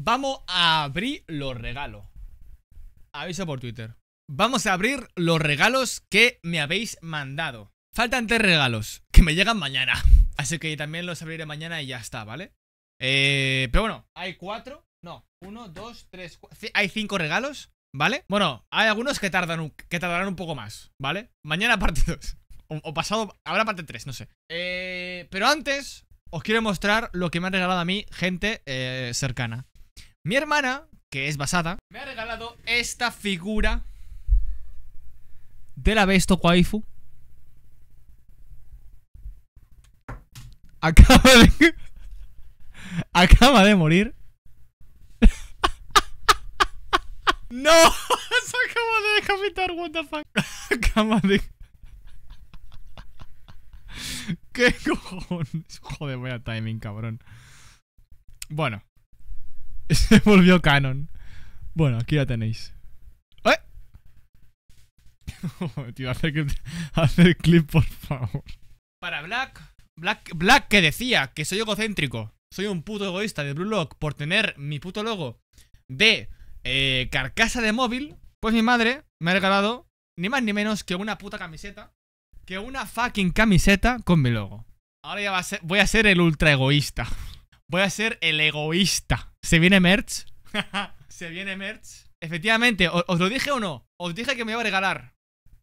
Vamos a abrir los regalos. Aviso por Twitter. Vamos a abrir los regalos que me habéis mandado. Faltan tres regalos que me llegan mañana. Así que también los abriré mañana y ya está, ¿vale? Eh, pero bueno, hay cuatro. No, uno, dos, tres, cuatro. Hay cinco regalos, ¿vale? Bueno, hay algunos que, tardan que tardarán un poco más, ¿vale? Mañana parte dos. O, pasado, ahora parte tres, no sé. Eh, pero antes, os quiero mostrar lo que me han regalado a mí gente eh, cercana. Mi hermana, que es basada, me ha regalado esta figura de la Besto Waifu. Acaba de. Acaba de morir. ¡No! Se acaba de decapitar, what the fuck. Acaba de. ¿Qué cojones? Joder, a timing, cabrón. Bueno. Se volvió canon. Bueno, aquí la tenéis. ¿Eh? Tío, hacer, clip, por favor. Para Black, Black, Black que decía que soy egocéntrico, soy un puto egoísta de Blue Lock por tener mi puto logo de eh, carcasa de móvil, pues mi madre me ha regalado ni más ni menos que una puta camiseta, que una fucking camiseta con mi logo. Ahora ya voy a ser el ultra egoísta. Voy a ser el egoísta. Se viene Merch. Se viene Merch. Efectivamente, ¿os, lo dije o no? Os dije que me iba a regalar.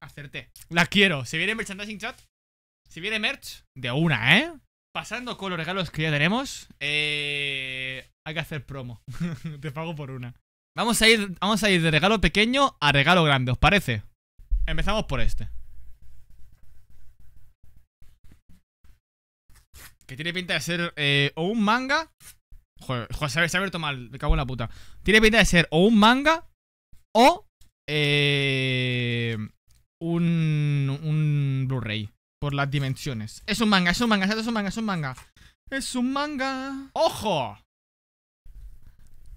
Acerté. La quiero. ¿Se viene merchandising chat? ¿Se viene merch? De una, ¿eh? Pasando con los regalos que ya tenemos. Eh, hay que hacer promo. Te pago por una. Vamos a, ir, vamos a ir de regalo pequeño a regalo grande, ¿os parece? Empezamos por este. Que tiene pinta de ser eh, o un manga Joder, joder se, ha, abierto mal, me cago en la puta. Tiene pinta de ser o un manga o eh, un, un Blu-ray por las dimensiones. Es un manga, es un manga, es un manga, es un manga. Es un manga. ¡Ojo!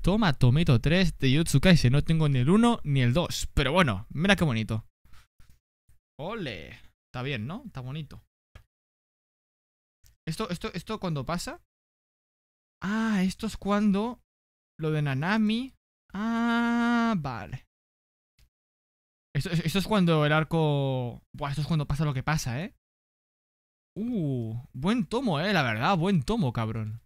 Toma Tomito 3 de Yotsukaise, No tengo ni el 1 ni el 2. Pero bueno, mira qué bonito. Ole. Está bien, ¿no? Está bonito. Esto, esto, esto cuando pasa, Ah, esto es cuando lo de Nanami. Ah, vale. Esto, es cuando el arco... Buah, esto es cuando pasa lo que pasa, ¿eh? Uh, buen tomo, ¿eh? La verdad, buen tomo, cabrón.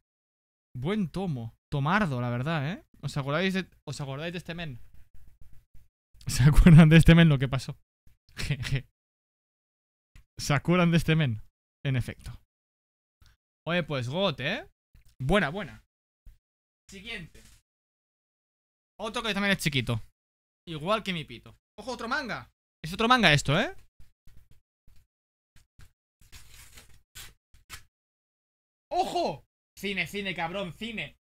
Buen tomo. Tomardo, la verdad, ¿eh? ¿Os acordáis de, ¿os acordáis de este men? ¿Se acuerdan de este men lo que pasó? Jeje. ¿Se acuerdan de este men? En efecto. Oye, pues GOT, ¿eh? Buena, buena. Siguiente. Otro que también es chiquito. Igual que mi pito. ¡Ojo, otro manga! Es otro manga esto, ¿eh? ¡Ojo! Cine, cine, cabrón, cine.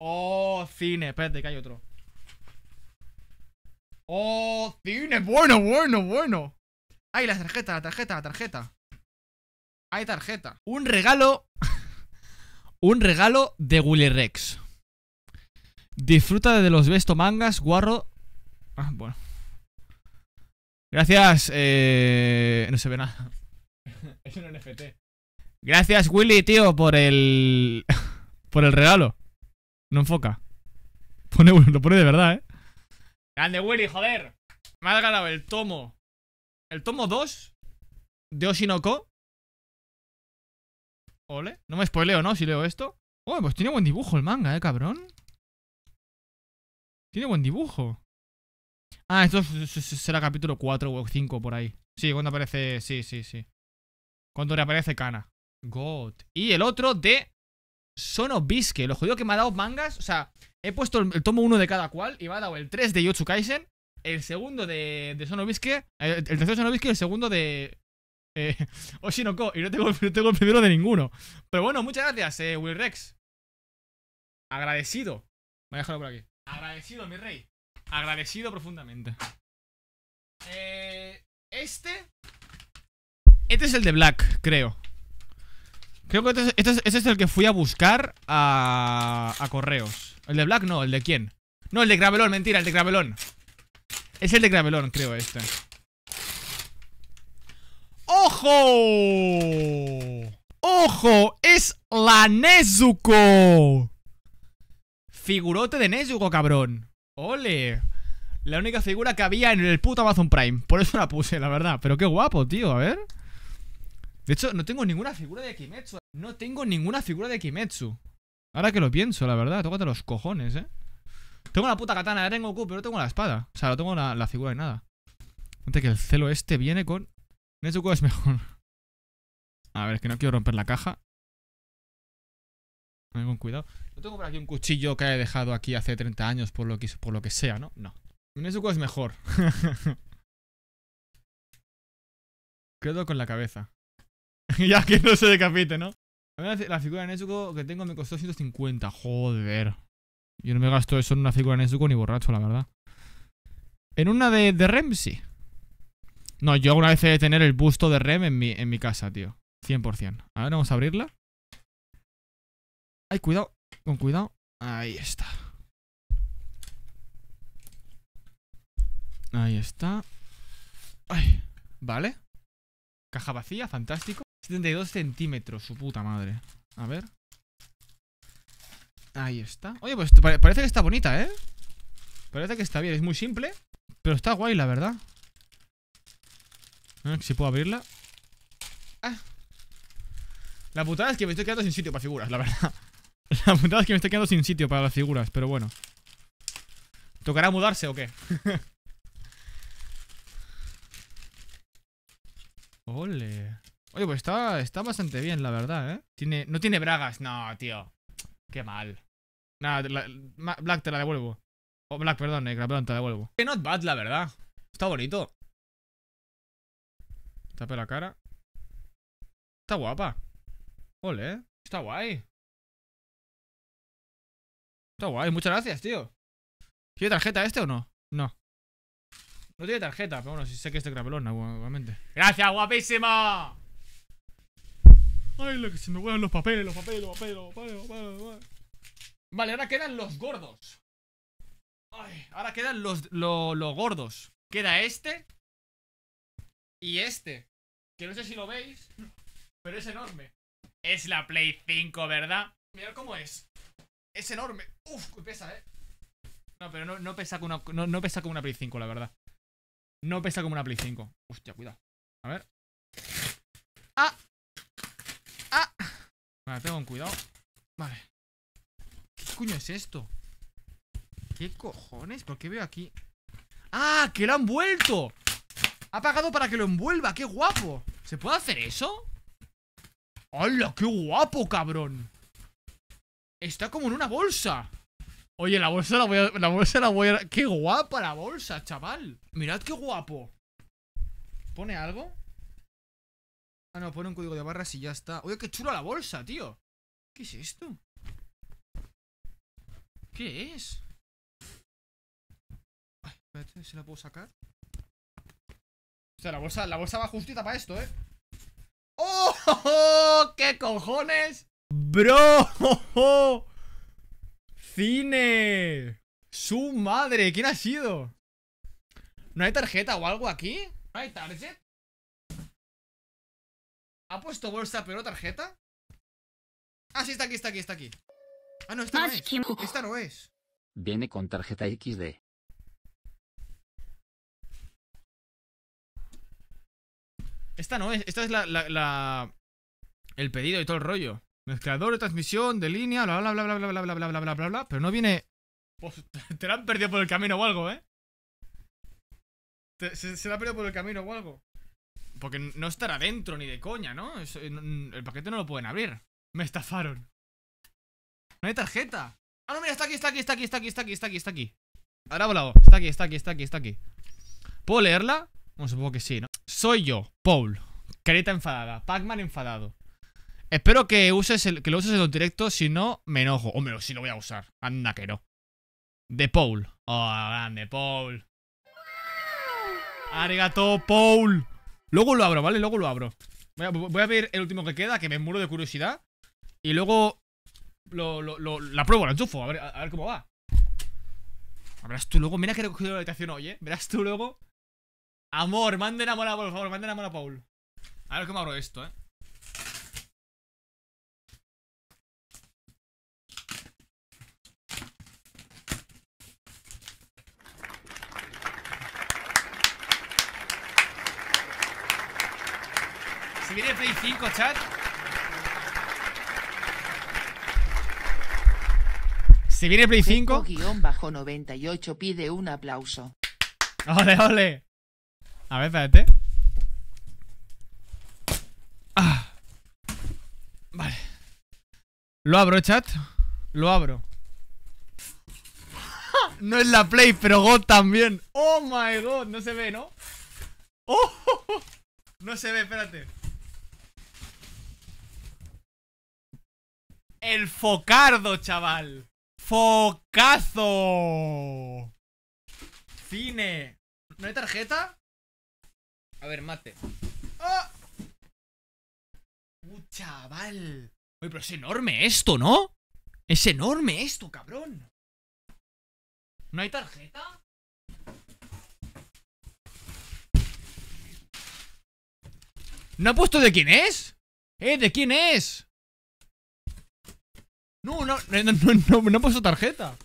Oh, cine. Espérate, que hay otro. Oh, cine. Bueno, bueno, bueno. Ay, la tarjeta, la tarjeta, la tarjeta. Hay tarjeta. Un regalo Un regalo de Willy Rex. Disfruta de los besto mangas, guarro. Ah, bueno. Gracias, eh... No se ve nada. es un NFT. Gracias, Willy, tío, por el. por el regalo. No enfoca. Pone, lo pone de verdad, eh. Grande, Willy, joder. Me ha ganado el tomo. El tomo 2 de Oshinoko. Ole. No me spoileo, ¿no? Si leo esto. Oh, pues tiene buen dibujo el manga, ¿eh, cabrón? Tiene buen dibujo. Ah, esto será capítulo 4 o 5 por ahí. Sí, cuando aparece... Sí, sí, sí. Cuando reaparece Kana. God. Y el otro de bisque Lo jodido que me ha dado mangas. O sea, he puesto el, tomo uno de cada cual y me ha dado el 3 de Yotsu el segundo de, de el, eh, el tercero de Bisque y el segundo de eh, Oshinoko. Y no tengo, no tengo el primero de ninguno. Pero bueno, muchas gracias, eh, Will Rex. Agradecido. Voy a dejarlo por aquí. Agradecido, mi rey. Agradecido profundamente. Eh, este. Este es el de Black, creo. Creo que este, este, este es, el que fui a buscar a, a correos. ¿El de Black? No, ¿el de quién? No, el de Gravelón, mentira, el de Gravelón. Es el de Gravelón, creo, este. ¡Ojo! ¡Ojo! ¡Es la Nezuko! Figurote de Nezuko, cabrón. ¡Ole! La única figura que había en el puto Amazon Prime. Por eso la puse, la verdad. Pero qué guapo, tío. A ver. De hecho, no tengo ninguna figura de Kimetsu. No tengo ninguna figura de Kimetsu. Ahora que lo pienso, la verdad. Tócate los cojones, eh. Tengo la puta katana de Rengoku, pero no tengo la espada. O sea, no tengo la, figura de nada. Fíjate que el celo este viene con Nezuko es mejor. A ver, es que no quiero romper la caja. con cuidado. No tengo por aquí un cuchillo que he dejado aquí hace 30 años por lo que, por lo que sea, ¿no? No. Nezuko es mejor. Quedo con la cabeza. ya que no se decapite, ¿no? A mí la, figura de Nezuko que tengo me costó 150. Joder. Yo no me gasto eso en una figura de Nezuko ni borracho, la verdad. En una de, de no, yo alguna vez he de tener el busto de Rem en mi, en mi casa, tío. 100%. A ver, vamos a abrirla. Ay, cuidado. Con cuidado. Ahí está. Ahí está. Ay, vale. Caja vacía, fantástico. 72 centímetros, su puta madre. A ver. Ahí está. Oye, pues parece que está bonita, ¿eh? Parece que está bien. Es muy simple, pero está guay, la verdad. Si puedo abrirla. Ah. La putada es que me estoy quedando sin sitio para figuras, la verdad. La putada es que me estoy quedando sin sitio para las figuras, pero bueno. ¿Tocará mudarse o qué? Ole. Oye, pues está, está bastante bien, la verdad, ¿eh? Tiene, no tiene bragas. No, tío. Qué mal. Nada, Black te la devuelvo. O Black, perdón, Negra, perdón, te la devuelvo. Que not bad, la verdad. Está bonito. Tape la cara. Está guapa. Ole, está guay. Está guay, muchas gracias, tío. ¿Tiene tarjeta este o no? No. No tiene tarjeta, pero bueno, si sé que este crapelón, obviamente. ¡Gracias, guapísimo! Ay, lo que se me vuelan los papeles, los papeles, los papeles, papeles, papeles, Vale, ahora quedan los gordos. ahora quedan los, los gordos. Queda este, y este, que no sé si lo veis, pero es enorme. Es la Play 5, ¿verdad? Mirad cómo es. Es enorme. Uf, pesa, eh. No, pero no, pesa como una, no, pesa como una Play 5, la verdad. No pesa como una Play 5. Hostia, cuidado. A ver. ¡Ah! ¡Ah! Vale, tengo un cuidado. Vale. ¿Qué coño es esto? ¿Qué cojones? ¿Por qué veo aquí? ¡Ah! ¡Que lo han vuelto! Ha pagado para que lo envuelva, qué guapo ¿Se puede hacer eso? ¡Hala, qué guapo, cabrón! Está como en una bolsa Oye, la bolsa la voy a... La bolsa la voy a... ¡Qué guapa la bolsa, chaval! Mirad qué guapo ¿Pone algo? Ah, no, pone un código de barras y ya está Oye, qué chulo la bolsa, tío ¿Qué es esto? ¿Qué es? Ay, espérate, ¿se la puedo sacar? O sea, la bolsa, va justita para esto, ¿eh? ¡Oh! ¡Qué cojones! ¡Bro! ¡Cine! ¡Su madre! ¿Quién ha sido? ¿No hay tarjeta o algo aquí? ¿No hay tarjeta? ¿Ha puesto bolsa pero tarjeta? Ah, sí, está aquí, está aquí, está aquí. Ah, no, esta no Esta no es. Viene con tarjeta XD. Esta no es, esta es la, El pedido y todo el rollo. Mezclador de transmisión, de línea, bla, bla, bla, bla, bla, bla, bla, bla, bla, bla, bla, Pero no viene... Pues te la han perdido por el camino o algo, ¿eh? se, la ha perdido por el camino o algo. Porque no estará dentro ni de coña, ¿no? el paquete no lo pueden abrir. Me estafaron. No hay tarjeta. Ah, no, mira, está aquí, está aquí, está aquí, está aquí, está aquí, está aquí, está aquí. Ahora ha volado. Está aquí, está aquí, está aquí, está aquí. ¿Puedo leerla? Bueno, supongo que sí, ¿no? Soy yo, Paul. Carita enfadada. Pac-Man enfadado. Espero que, uses el, que lo uses en los directos, si no, me enojo. Hombre, si lo voy a usar. Anda que no. De Paul. Oh, grande, Paul. Arigato, Paul. Luego lo abro, ¿vale? Luego lo abro. Voy a, ver el último que queda, que me muero de curiosidad. Y luego lo, lo, lo, la pruebo, la enchufo, a ver, a ver cómo va. Verás tú luego, mira que he recogido la habitación hoy, ¿eh? Verás tú luego Amor, manden amor a Paul, por favor, manden amor a Paul. A ver cómo abro esto, eh. Si viene Play 5, chat. Si viene Play 5. Bajo 98 pide un aplauso. Ole, ole. A ver, espérate. Ah. Vale. Lo abro, chat. Lo abro. no es la Play, pero God también. Oh my god, no se ve, ¿no? Oh. no se ve, espérate. El focardo, chaval. Focazo. Cine. ¿No hay tarjeta? A ver, mate. ¡oh! ¡Uh, chaval! Oye, pero es enorme esto, ¿no? Es enorme esto, cabrón. ¿No hay tarjeta? ¿No ha puesto de quién es? ¿Eh? ¿De quién es? No, no, no, no, no, no ha puesto tarjeta.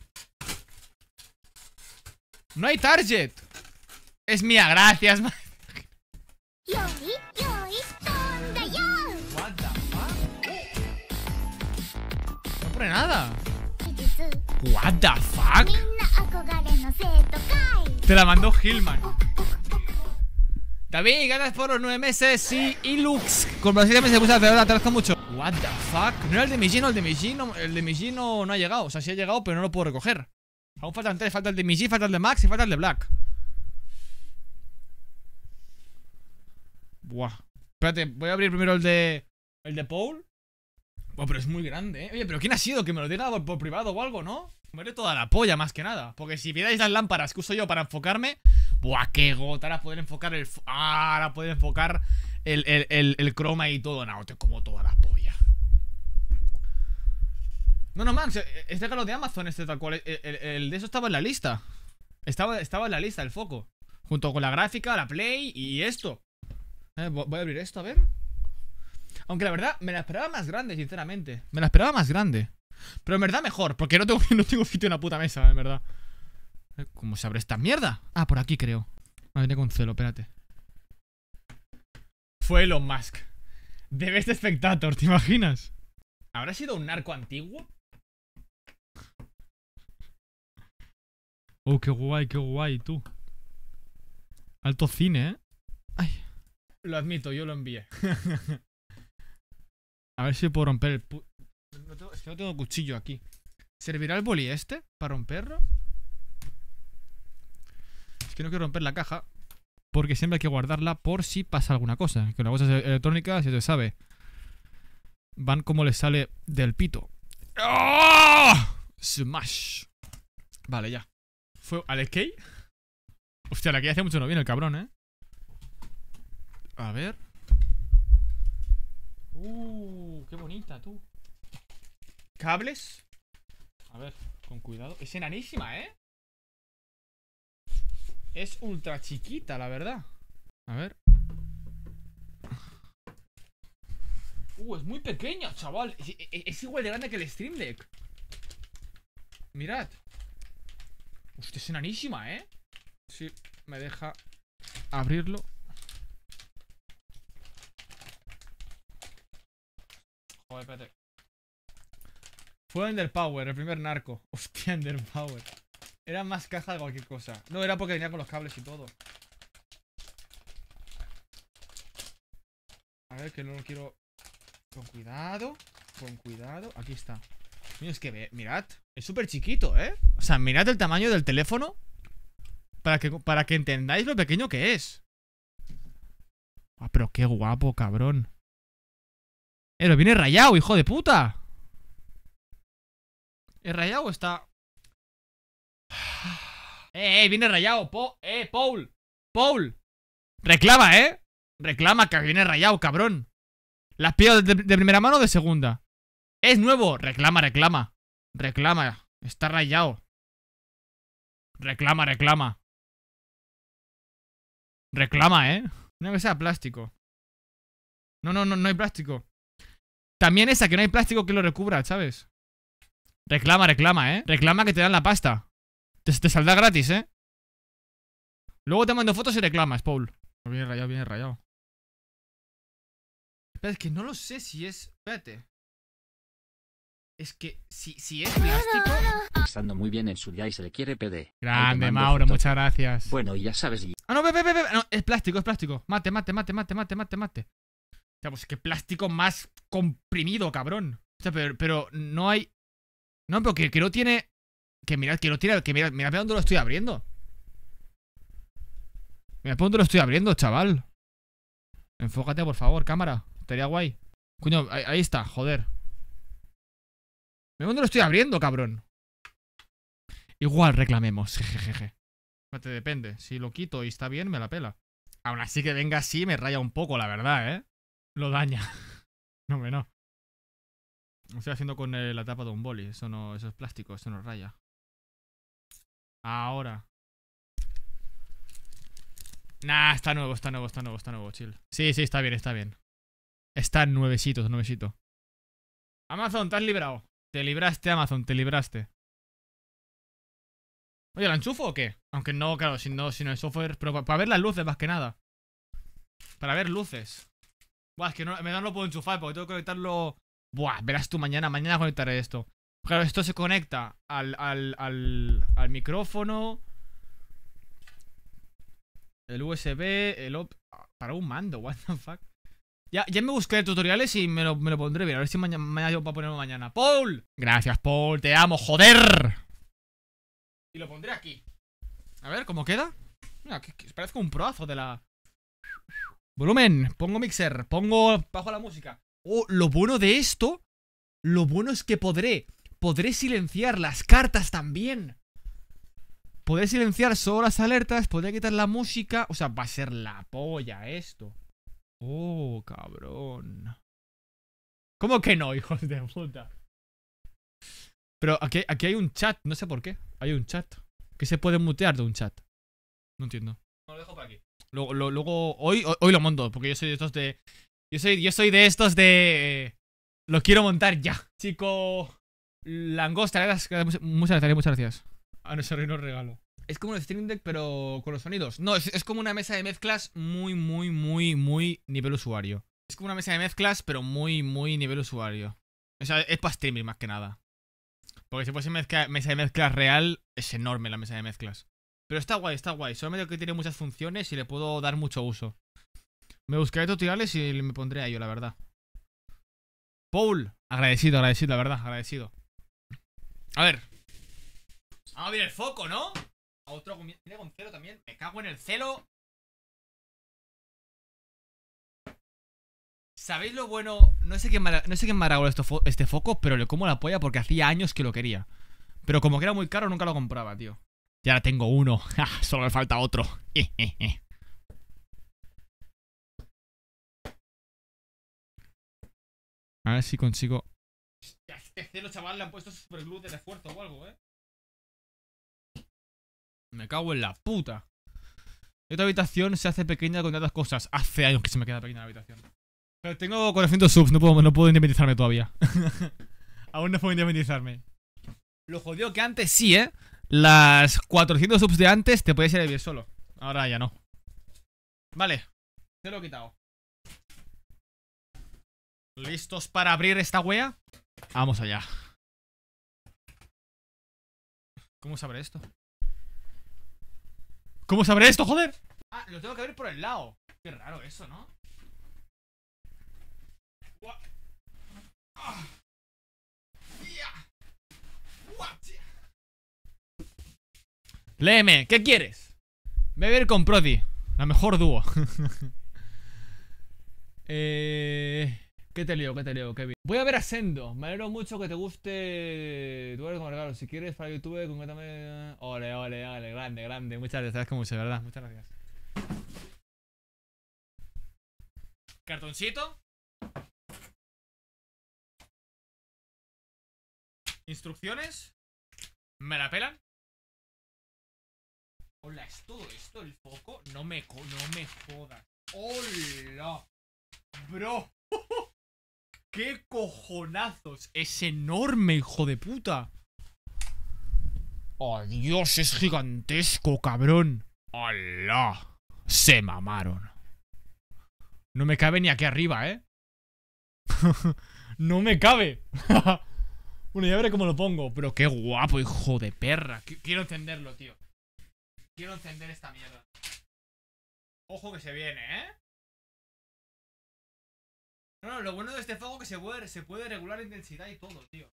No hay target. Es mía, gracias. What the fuck? No pone nada. What the fuck? Te la mandó Hillman. David, gracias por los nueve meses. Sí, y Lux. Con los me se de La alrededor, te agradezco mucho. What the fuck? No era el de Mijin, el de Mijin, el de Mijin no, ha llegado. O sea, sí ha llegado, pero no lo puedo recoger. Aún faltan tres, falta el de Miji, falta el de Max y falta el de Black. Espérate, voy a abrir primero el de. El de Paul. pero es muy grande, ¿eh? Oye, pero ¿quién ha sido? Que me lo diera por, privado o algo, ¿no? Me haré toda la polla, más que nada. Porque si vierais las lámparas que uso yo para enfocarme. Buah, qué gota. Ahora poder enfocar el. ahora poder enfocar el, el, el, croma y todo. No, te como toda la polla. No, no, man. Es lo de Amazon este tal cual. El, de eso estaba en la lista. Estaba, estaba en la lista, el foco. Junto con la gráfica, la play y esto. Eh, voy a abrir esto, a ver. Aunque la verdad, me la esperaba más grande, sinceramente. Me la esperaba más grande. Pero en verdad mejor, porque no tengo, no sitio en la puta mesa, en verdad. Eh, ¿Cómo se abre esta mierda? Ah, por aquí creo. Me viene con celo, espérate. Fue Elon Musk. De Best Spectator, ¿te imaginas? ¿Habrá sido un narco antiguo? Oh, qué guay, qué guay, tú. Alto cine, ¿eh? Lo admito, yo lo envié. a ver si puedo romper el... es que no tengo cuchillo aquí. ¿Servirá el boli este para romperlo? Es que no quiero romper la caja. Porque siempre hay que guardarla por si pasa alguna cosa. Que una cosa electrónicas, ya se sabe. Van como le sale del pito. ¡Oh! Smash. Vale, ya. ¿Fue al skate? Hostia, la que hace mucho no viene el cabrón, ¿eh? A ver. Uh, qué bonita, tú. ¿Cables? A ver, con cuidado. Es enanísima, ¿eh? Es ultra chiquita, la verdad. A ver. Uh, es muy pequeña, chaval. Es, igual de grande que el Stream Deck. Mirad. Usted es enanísima, ¿eh? Sí, me deja abrirlo. Fue Underpower, el primer narco. Hostia, Underpower. Era más caja de cualquier cosa. No, era porque venía con los cables y todo. A ver, que no lo quiero... Con cuidado, con cuidado. Aquí está. es que mirad. Es súper chiquito, ¿eh? O sea, mirad el tamaño del teléfono. Para que, para que entendáis lo pequeño que es. Ah, pero qué guapo, cabrón. Pero eh, viene rayado, hijo de puta. ¿Es rayado está...? ¡Eh, eh! Viene rayado. ¡Eh, Paul! ¡Paul! Reclama, ¿eh? Reclama que viene rayado, cabrón. ¿Las pido de, primera mano o de segunda? ¡Es nuevo! Reclama, reclama. Reclama. Está rayado. Reclama, reclama. Reclama, ¿eh? No que sea plástico. No, no, no, no hay plástico. También esa, que no hay plástico que lo recubra, ¿sabes? Reclama, reclama, ¿eh? Reclama que te dan la pasta. Te, te saldrá gratis, ¿eh? Luego te mando fotos y reclamas, Paul. Viene rayado, viene rayado. es que no lo sé si es... Espérate. Es que si, si es plástico... Estando muy bien en su día y se le quiere PD. Grande, Mauro, muchas gracias. Bueno, ya sabes... Ah, no, ve, ve, ve, No, es plástico, es plástico. Mate, mate, mate, mate, mate, mate, mate sea, pues qué plástico más comprimido, cabrón. O sea, pero, no hay... No, pero que, que, no tiene... Que mirad, que no tiene... Que mirad, dónde lo estoy abriendo. Mira dónde lo estoy abriendo, chaval. Enfócate, por favor, cámara. Estaría guay. Coño, ahí, está, joder. Mira dónde lo estoy abriendo, cabrón. Igual reclamemos, jejejeje. Te depende. Si lo quito y está bien, me la pela. Aún así que venga así me raya un poco, la verdad, ¿eh? lo daña. no, hombre, no. Lo estoy haciendo con eh, la tapa de un boli. Eso no, eso es plástico, eso no raya. Ahora. Nah, está nuevo, está nuevo, está nuevo, está nuevo, chill. Sí, sí, está bien, está bien. Está nuevecito, nuevecito. Amazon, te has librado. Te libraste, Amazon, te libraste. Oye, ¿la enchufo o qué? Aunque no, claro, si no, si no es software. Pero para ver las luces más que nada. Para ver luces. Buah, es que no, me dan lo puedo enchufar porque tengo que conectarlo. Buah, verás tú mañana, mañana conectaré esto. Claro, esto se conecta al, al, al, micrófono. El USB, el op... Para un mando, what the fuck. Ya, ya me busqué tutoriales y me lo, pondré bien. A ver si mañana, mañana yo para ponerlo mañana. ¡Paul! Gracias, Paul. Te amo, joder. Y lo pondré aquí. A ver, ¿cómo queda? Mira, que, un proazo de la... Volumen, pongo mixer, pongo bajo la música. Oh, lo bueno de esto, lo bueno es que podré, podré silenciar las cartas también. Podré silenciar solo las alertas, podré quitar la música. O sea, va a ser la polla esto. Oh, cabrón. ¿Cómo que no, hijos de puta? Pero aquí, aquí hay un chat, no sé por qué. Hay un chat. Que se puede mutear de un chat. No entiendo. No lo dejo para aquí. Luego, luego hoy, hoy lo monto, porque yo soy de estos de... Yo soy, yo soy de estos de... Eh, lo quiero montar ya. Chico... Langosta, muchas gracias, muchas gracias. A nuestro reino regalo. Es como un Stream Deck, pero con los sonidos. No, es, como una mesa de mezclas muy, muy, muy, muy nivel usuario. Es como una mesa de mezclas, pero muy, muy nivel usuario. O sea, es para streaming más que nada. Porque si fuese mesa de mezclas real, es enorme la mesa de mezclas. Pero está guay, está guay. Solamente que tiene muchas funciones y le puedo dar mucho uso. Me buscaré tutoriales y me pondré a ello, la verdad. Paul, agradecido, agradecido, la verdad, agradecido. A ver. Vamos a abrir el foco, ¿no? A otro tiene con celo también. Me cago en el celo. ¿Sabéis lo bueno? No sé qué no sé este foco, pero le como la polla porque hacía años que lo quería. Pero como que era muy caro, nunca lo compraba, tío ya tengo uno. solo me falta otro. A ver si consigo... este celo, chaval, le han puesto superglue de refuerzo o algo, ¿eh? Me cago en la puta. Esta habitación se hace pequeña con tantas cosas. Hace años que se me queda pequeña la habitación. Pero tengo 400 subs, no puedo, no puedo todavía. Aún no puedo indemnizarme Lo jodido que antes sí, ¿eh? Las 400 subs de antes te podías ir a vivir solo. Ahora ya no. Vale. Te lo he quitado. ¿Listos para abrir esta wea? Vamos allá. ¿Cómo se abre esto? ¿Cómo se abre esto, joder? Ah, lo tengo que abrir por el lado. Qué raro eso, ¿no? Ah. Léeme, ¿qué quieres? Beber con Prodi, la mejor dúo. eh, ¿Qué te leo? ¿Qué te leo, Kevin? Voy a ver a Sendo. Me alegro mucho que te guste eres como regalo. Si quieres para YouTube, concretame. Ole, ole, ole, grande, grande. Muchas gracias, Gracias mucho, verdad. Muchas gracias. Cartoncito. Instrucciones. Me la pelan. Hola, ¿es todo esto el foco? No me, no me jodas. ¡Hola! Bro. ¡Qué cojonazos! Es enorme, hijo de puta. Adiós, oh, Es gigantesco, cabrón. ¡Hola! Se mamaron. No me cabe ni aquí arriba, ¿eh? no me cabe. bueno, ya veré cómo lo pongo. Pero qué guapo, hijo de perra. Quiero entenderlo, tío. Quiero encender esta mierda. Ojo que se viene, ¿eh? No, lo bueno de este fuego es que se puede, se puede regular intensidad y todo, tío.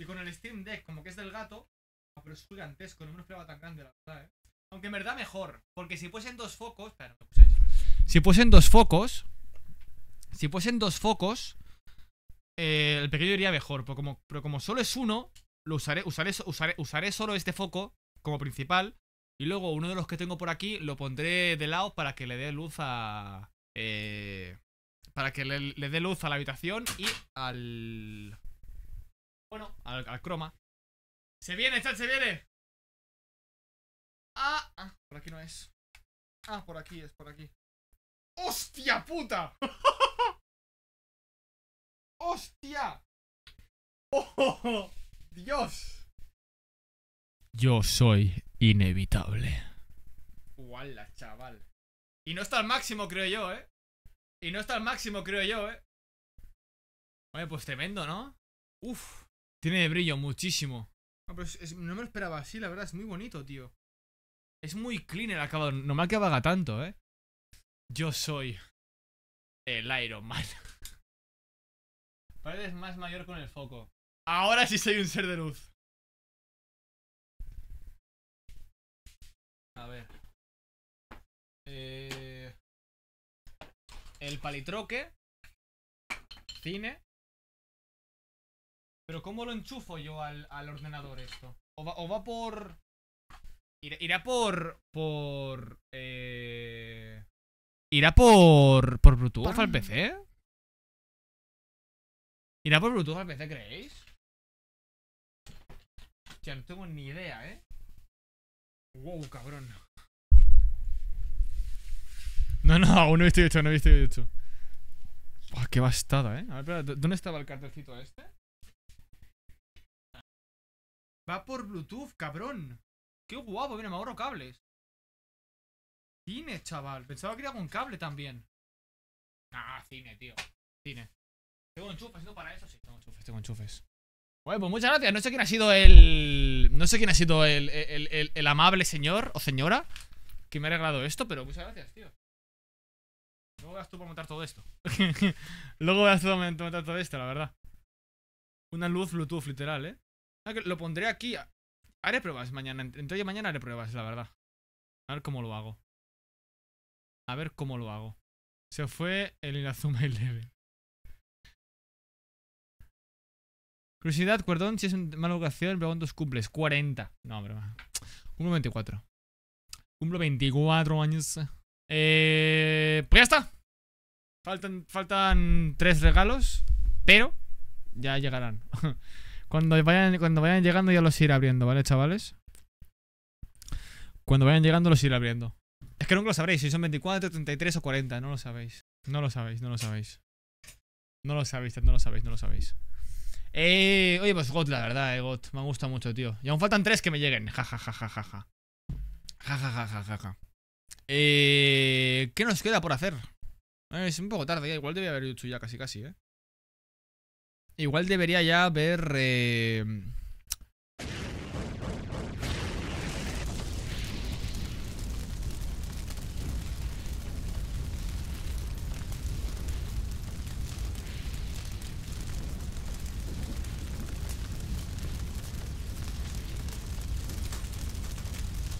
Y con el Steam Deck, como que es del gato, ah, pero es gigantesco, no me lo esperaba tan grande, la verdad, ¿eh? Aunque en verdad mejor, porque si en dos focos... no si fuesen dos focos... Si en dos focos... Eh, el pequeño iría mejor, pero como, pero como solo es uno, lo usaré, usaré, usaré solo este foco como principal y luego uno de los que tengo por aquí lo pondré de lado para que le dé luz a... Eh, para que le, dé luz a la habitación y al... Bueno, al, croma. ¡Se viene, chat, se viene! Ah, ah, por aquí no es. Ah, por aquí es, por aquí. ¡Hostia puta! ¡Hostia! ¡Oh, Dios! Yo soy inevitable. Uala, chaval. Y no está al máximo, creo yo, ¿eh? Y no está al máximo, creo yo, ¿eh? Oye, pues tremendo, ¿no? Uf, tiene de brillo muchísimo. No, ah, pues no me lo esperaba así, la verdad, es muy bonito, tío. Es muy clean el acabado, no que vaga tanto, ¿eh? Yo soy el Iron Man. Pareces más mayor con el foco. Ahora sí soy un ser de luz. A ver. Eh, el palitroque. Cine. Pero ¿cómo lo enchufo yo al, ordenador esto? O va, por... Irá, por... Por... Eh, irá por... Por Bluetooth al PC. ¿Irá por Bluetooth al PC, creéis? Ya no tengo ni idea, ¿eh? Wow, cabrón. No, no, aún no he visto hecho, no he visto hecho. qué bastada, ¿eh? A ver, espera, ¿dónde estaba el cartelcito este? Va por Bluetooth, cabrón. Qué guapo, mira, me ahorro cables. Cine, chaval. Pensaba que era con cable también. Ah, cine, tío. Cine. Tengo enchufes, no para eso sí. Tengo enchufes, tengo enchufes. Bueno, pues muchas gracias. No sé quién ha sido el. No sé quién ha sido el, el, amable señor o señora que me ha regalado esto, pero muchas gracias, tío. Luego veas tú para montar todo esto. Luego veas tú para montar todo esto, la verdad. Una luz Bluetooth, literal, ¿eh? Ah, lo pondré aquí. Haré pruebas mañana. Entonces mañana haré pruebas, la verdad. A ver cómo lo hago. A ver cómo lo hago. Se fue el Inazuma Eleven. Curiosidad, Cuerdón, si es una mala ocasión, pero ¿cuántos cumples? 40. No, broma. Cumplo 24. Cumplo 24 años. Eh, pues ya está. Faltan, faltan tres regalos, pero ya llegarán. Cuando vayan, cuando vayan llegando ya los iré abriendo, ¿vale, chavales? Cuando vayan llegando los iré abriendo. Es que nunca lo sabréis, si son 24, 33 o 40, no lo sabéis. No lo sabéis, no lo sabéis. No lo sabéis, no lo sabéis, no lo sabéis. Eh, oye, pues GOT, la verdad, eh, GOT. Me gusta mucho, tío. Y aún faltan tres que me lleguen. Ja, ja, ja, ja, ja, ja. Ja, ja, ja, ja, Eh, ¿Qué nos queda por hacer? Eh, es un poco tarde Igual debería haber hecho ya casi, casi, eh. Igual debería ya haber... Eh...